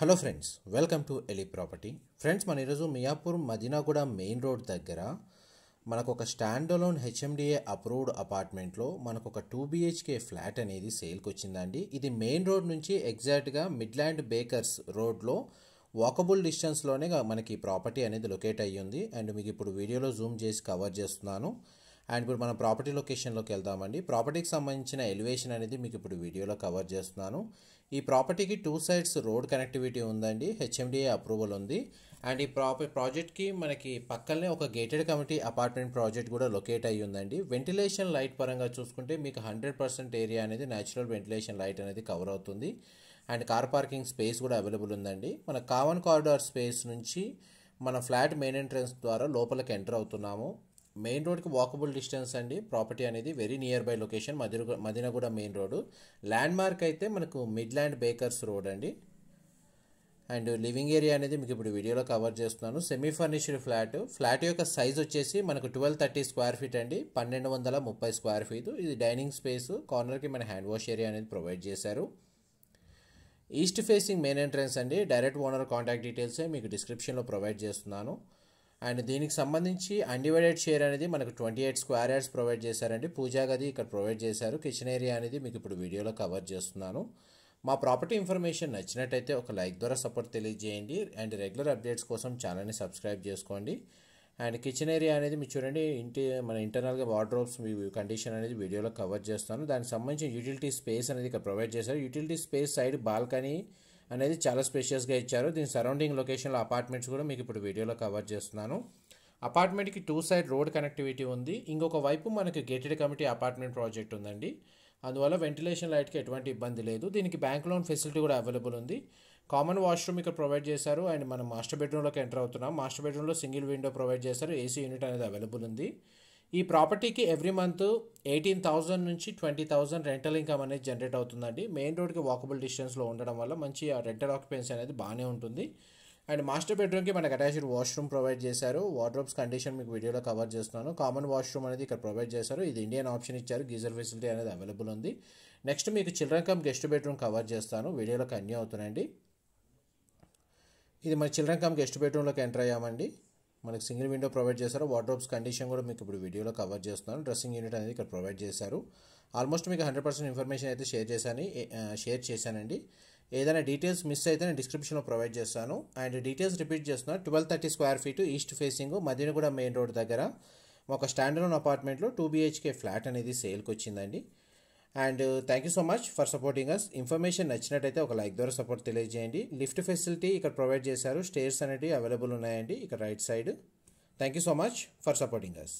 hello friends welcome to ఎలి property friends మన ఈరోజు మియాపూర్ మదీనాగూడ మెయిన్ రోడ్ దగ్గర మనకు ఒక స్టాండ్ అలోన్ హెచ్ఎండిఏ అప్రూవ్డ్ అపార్ట్మెంట్లో మనకు ఒక టూ బిహెచ్కే ఫ్లాట్ అనేది సేల్కి వచ్చిందండి ఇది మెయిన్ రోడ్ నుంచి ఎగ్జాక్ట్గా మిడ్లాండ్ బేకర్స్ రోడ్లో వాకబుల్ డిస్టెన్స్లోనే మనకి ప్రాపర్టీ అనేది లొకేట్ అయ్యింది అండ్ మీకు ఇప్పుడు వీడియోలో జూమ్ చేసి కవర్ చేస్తున్నాను అండ్ ఇప్పుడు మనం ప్రాపర్టీ లొకేషన్లోకి వెళ్దామండి ప్రాపర్టీకి సంబంధించిన ఎలివేషన్ అనేది మీకు ఇప్పుడు వీడియోలో కవర్ చేస్తున్నాను ఈ ప్రాపర్టీకి టూ సైడ్స్ రోడ్ కనెక్టివిటీ ఉందండి హెచ్ఎండిఏ అప్రూవల్ ఉంది అండ్ ఈ ప్రాప ప్రాజెక్ట్కి మనకి పక్కనే ఒక గేటెడ్ కమిటీ అపార్ట్మెంట్ ప్రాజెక్ట్ కూడా లొకేట్ అయ్యి ఉందండి వెంటిలేషన్ లైట్ పరంగా చూసుకుంటే మీకు హండ్రెడ్ పర్సెంట్ ఏరియా అనేది న్యాచురల్ వెంటిలేషన్ లైట్ అనేది కవర్ అవుతుంది అండ్ కార్ పార్కింగ్ స్పేస్ కూడా అవైలబుల్ ఉందండి మన కామన్ కారిడార్ స్పేస్ నుంచి మన ఫ్లాట్ మెయిన్ ఎంట్రన్స్ ద్వారా లోపలికి ఎంటర్ అవుతున్నాము మెయిన్ రోడ్కి వాకబుల్ డిస్టెన్స్ అండి ప్రాపర్టీ అనేది వెరీ నియర్ బై లొకేషన్ మదిర Madinaguda main road mark అయితే మనకు మిడ్ల్యాండ్ బేకర్స్ రోడ్ అండి అండ్ లివింగ్ ఏరియా అనేది మీకు ఇప్పుడు వీడియోలో కవర్ చేస్తున్నాను సెమీ ఫర్నిష్డ్ ఫ్లాట్ ఫ్లాట్ యొక్క సైజ్ వచ్చేసి మనకు ట్వెల్వ్ థర్టీ స్క్వేర్ ఫీట్ అండి పన్నెండు వందల ముప్పై స్క్వేర్ ఫీట్ ఇది డైనింగ్ స్పేస్ కార్నర్కి మన హ్యాండ్ వాష్ ఏరియా అనేది ప్రొవైడ్ చేశారు ఈస్ట్ ఫేసింగ్ మెయిన్ ఎంట్రన్స్ అండి డైరెక్ట్ ఓనర్ కాంటాక్ట్ డీటెయిల్సే మీకు డిస్క్రిప్షన్లో ప్రొవైడ్ చేస్తున్నాను అండ్ దీనికి సంబంధించి అన్డివైడెడ్ షేర్ అనేది మనకు twenty eight square yards provide చేశారండి పూజా గది ఇక్కడ ప్రొవైడ్ చేశారు కిచెన్ ఏరియా అనేది మీకు ఇప్పుడు వీడియోలో కవర్ చేస్తున్నాను మా ప్రాపర్టీ ఇన్ఫర్మేషన్ నచ్చినట్టయితే ఒక లైక్ ద్వారా సపోర్ట్ తెలియజేయండి అండ్ రెగ్యులర్ అప్డేట్స్ కోసం ఛానల్ని సబ్స్క్రైబ్ చేసుకోండి అండ్ కిచెన్ ఏరియా అనేది మీరు చూడండి ఇంటి మన ఇంటర్నల్గా వార్డ్రోబ్స్ మీ కండిషన్ అనేది వీడియోలో కవర్ చేస్తాను దానికి సంబంధించి యూటిలిటీ స్పేస్ అనేది ఇక్కడ ప్రొవైడ్ చేశారు యూటిలిటీ స్పేస్ సైడ్ బాల్కనీ అనేది చాలా స్పెషియస్గా ఇచ్చారు దీని సరౌండింగ్ లొకేషన్లో అపార్ట్మెంట్స్ కూడా మీకు ఇప్పుడు వీడియోలో కవర్ చేస్తున్నాను అపార్ట్మెంట్కి టూ సైడ్ రోడ్ కనెక్టివిటీ ఉంది ఇంకొక వైపు మనకి గేటెడ్ కమిటీ అపార్ట్మెంట్ ప్రాజెక్ట్ ఉందండి అందువల్ల వెంటిలేషన్ లైట్కి ఎటువంటి ఇబ్బంది లేదు దీనికి బ్యాంక్ లోన్ ఫెసిలిటీ కూడా అవైలబుల్ ఉంది కామన్ వాష్రూమ్ ఇక్కడ ప్రొవైడ్ చేశారు అండ్ మనం మాస్టర్ బెడ్రూమ్లోకి ఎంటర్ అవుతున్నాం మాస్టర్ బెడ్రూమ్లో సింగిల్ విండో ప్రొవైడ్ చేశారు ఏసీ యూనిట్ అనేది అవైలబుల్ ఉంది ఈ ప్రాపర్టీకి ఎవ్రీ మంత్ ఎయిటీన్ థౌజండ్ నుంచి ట్వంటీ థౌజండ్ రెంటల్ ఇన్కమ్ అనేది జనరేట్ అవుతుందండి మెయిన్ రోడ్కి వాకబుల్ డిస్టెన్స్లో ఉండడం వల్ల మంచి రెంటల్ ఆక్యుపెన్సీ అనేది బాగానే ఉంటుంది అండ్ మాస్టర్ బెడ్రూమ్కి మనకు అటాచ్డ్ వాష్రూమ్ ప్రొవైడ్ చేశారు వార్డ్రోబ్స్ కండిషన్ మీకు వీడియోలో కవర్ చేస్తున్నాను కామన్ వాష్రూమ్ అనేది ఇక్కడ ప్రొవైడ్ చేశారు ఇది ఇండియన్ ఆప్షన్ ఇచ్చారు గీజర్ ఫెసిలిటీ అనేది అవైలబుల్ ఉంది నెక్స్ట్ మీకు children come guest bedroom cover చేస్తాను వీడియోలోకి అన్నీ అవుతున్నాయండి ఇది మన చిల్డ్రన్ కమ్ గెస్ట్ బెడ్రూమ్లోకి ఎంటర్ అయ్యామండి మనకి సింగిల్ విండో ప్రొవైడ్ చేశారు వార్డ్రోబ్స్ కండిషన్ కూడా మీకు ఇప్పుడు వీడియోలో కవర్ చేస్తున్నాను డ్రెస్సింగ్ యూనిట్ అనేది ఇక్కడ ప్రొవైడ్ చేశారు ఆల్మోస్ట్ మీకు హండ్రెడ్ పర్సెంట్ ఇన్ఫర్మేషన్ అయితే షేర్ చేశాను షేర్ చేశానండి ఏదైనా డీటెయిల్స్ మిస్ అయితే నేను డిస్క్రిప్షన్లో ప్రొవైడ్ చేస్తాను అండ్ డీటెయిల్స్ రిపీట్ చేస్తున్నాను twelve thirty square feet east facing కూడా మెయిన్ రోడ్ దగ్గర ఒక స్టాండర్డ్ అపార్ట్మెంట్లో టూ బీహెచ్కే ఫ్లాట్ అనేది సేల్కి వచ్చిందండి and thank you so much for supporting us information నచ్చినట్టయితే ఒక లైక్ ద్వారా సపోర్ట్ తెలియజేయండి లిఫ్ట్ ఫెసిలిటీ ఇక్కడ ప్రొవైడ్ చేశారు స్టేర్స్ అనేవి అవైలబుల్ ఉన్నాయండి ఇక్కడ right side thank you so much for supporting us